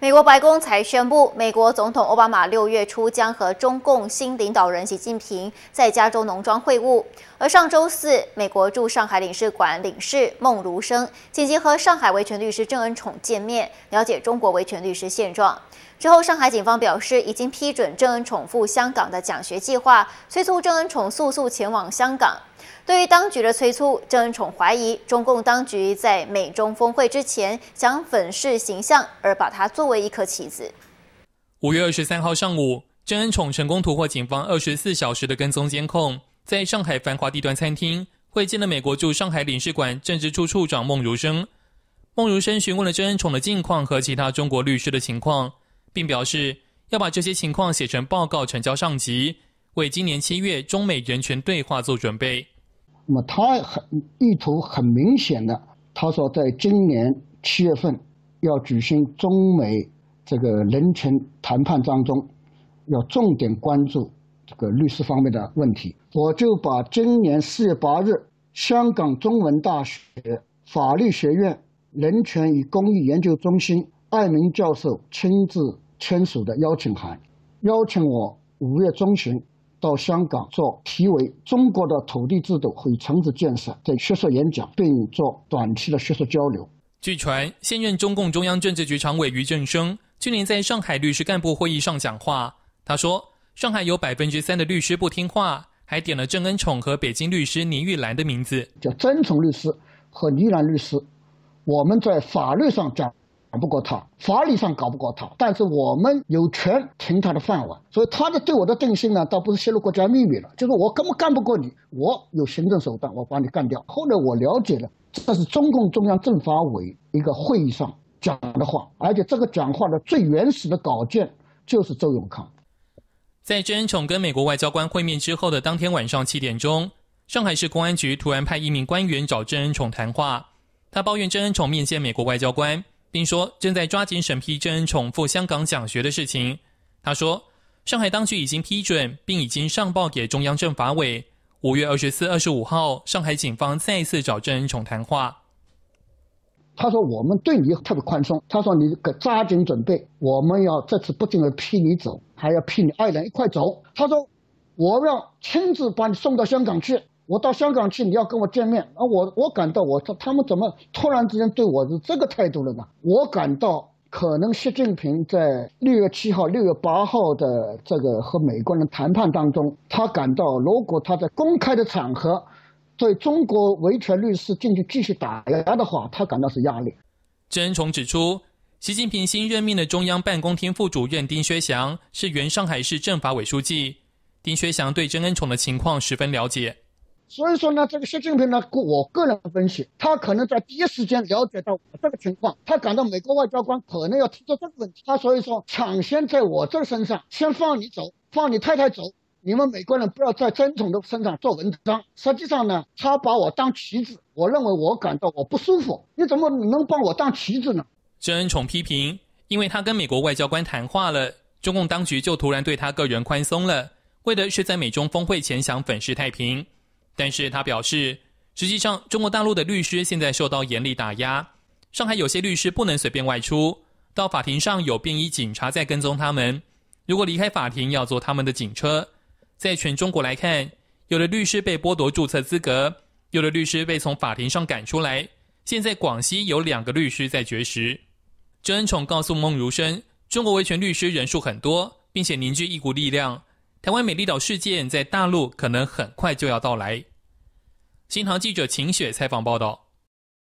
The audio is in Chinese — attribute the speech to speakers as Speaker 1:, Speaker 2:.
Speaker 1: 美国白宫才宣布，美国总统奥巴马六月初将和中共新领导人习近平在加州农庄会晤。而上周四，美国驻上海领事馆领事孟如生紧急和上海维权律师郑恩宠见面，了解中国维权律师现状。之后，上海警方表示已经批准郑恩宠赴香港的讲学计划，催促郑恩宠速速前往香港。对于当局的催促，郑恩宠怀疑中共当局在美中峰会之前想粉饰形象，而把它作为一颗棋子。
Speaker 2: 五月二十三号上午，郑恩宠成功突破警方二十四小时的跟踪监控，在上海繁华地段餐厅会见了美国驻上海领事馆政治处处长孟如生。孟如生询问了郑恩宠的近况和其他中国律师的情况，并表示要把这些情况写成报告呈交上级。为今年七月中美人权对话做准备，
Speaker 1: 那么他很意图很明显的，他说在今年七月份要举行中美这个人权谈判当中，要重点关注这个律师方面的问题。我就把今年四月八日香港中文大学法律学院人权与公益研究中心艾明教授亲自签署的邀请函，邀请我五月中旬。到香港做题为《中国的土地制度和城市建设》的学术演讲，并做短期的学术交流。
Speaker 2: 据传，现任中共中央政治局常委于正声去年在上海律师干部会议上讲话，他说：“上海有百分之三的律师不听话，还点了郑恩宠和北京律师倪玉兰的名字，
Speaker 1: 叫郑宠律师和倪兰律师。我们在法律上讲。”搞不过他，法律上搞不过他，但是我们有权停他的饭碗。所以他的对我的定性呢，倒不是泄露国家秘密了，就是我根本干不过你，我有行政手段，我把你干掉。后来我了解了，这是中共中央政法委一个会议上讲的话，而且这个讲话的最原始的稿件就是周永康。
Speaker 2: 在郑恩宠跟美国外交官会面之后的当天晚上七点钟，上海市公安局突然派一名官员找郑恩宠谈话，他抱怨郑恩宠面见美国外交官。并说正在抓紧审批郑恩宠赴香港讲学的事情。他说，上海当局已经批准，并已经上报给中央政法委。五月二十四、二十五号，上海警方再次找郑恩宠谈话。
Speaker 1: 他说：“我们对你特别宽松。”他说：“你抓紧准备，我们要这次不仅要批你走，还要批你爱人一块走。”他说：“我要亲自把你送到香港去。”我到香港去，你要跟我见面啊！我我感到，我说他们怎么突然之间对我是这个态度了呢？我感到可能习近平在六月七号、六月八号的这个和美国人谈判当中，他感到如果他在公开的场合对中国维权律师进去继续打压的话，他感到是压力。
Speaker 2: 甄恩崇指出，习近平新任命的中央办公厅副主任丁薛祥是原上海市政法委书记。丁薛祥对甄恩宠的情况十分了解。
Speaker 1: 所以说呢，这个习近平呢，我个人分析，他可能在第一时间了解到我这个情况，他感到美国外交官可能要提出这个问题，他所以说抢先在我这身上先放你走，放你太太走，你们美国人不要在曾总的身上做文章。实际上呢，他把我当棋子，我认为我感到我不舒服，你怎么能把我当棋子呢？
Speaker 2: 曾宠批评，因为他跟美国外交官谈话了，中共当局就突然对他个人宽松了，为的是在美中峰会前想粉饰太平。但是他表示，实际上中国大陆的律师现在受到严厉打压。上海有些律师不能随便外出，到法庭上有便衣警察在跟踪他们。如果离开法庭，要坐他们的警车。在全中国来看，有的律师被剥夺注册资格，有的律师被从法庭上赶出来。现在广西有两个律师在绝食。甄恩宠告诉孟如生，中国维权律师人数很多，并且凝聚一股力量。台湾美丽岛事件在大陆可能很快就要到来。新唐记者秦雪采访报道。